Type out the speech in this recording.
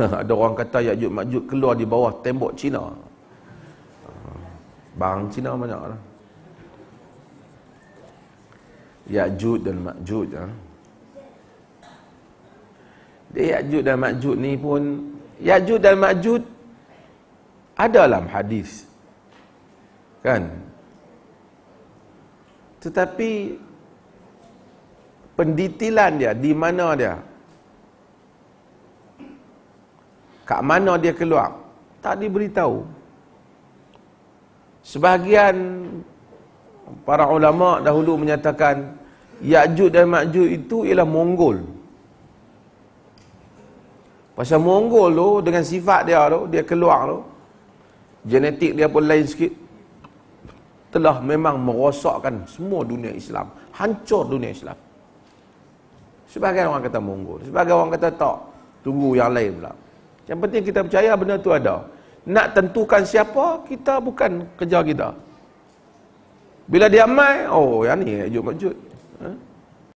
ada orang kata Yakjud Makjud keluar di bawah tembok Cina. Ah, bang Cina banyak lah. Yakjud dan Makjud. ya. Ah. Dia Yakjud dan Makjud ni pun, Yakjud dan Makjud ada dalam hadis. Kan? Tetapi, pendetilan dia, di mana dia, Kat mana dia keluar? Tak diberitahu. Sebahagian para ulama dahulu menyatakan Ya'jud dan Ma'jud itu ialah Mongol. Pasal Mongol tu dengan sifat dia tu, dia keluar tu genetik dia pun lain sikit telah memang merosakkan semua dunia Islam, hancur dunia Islam. Sebahagian orang kata Mongol, sebahagian orang kata tak, tunggu yang lain pula. Yang penting kita percaya benda tu ada. Nak tentukan siapa, kita bukan kerja kita. Bila dia mai oh yang ni jujur. majut Ha?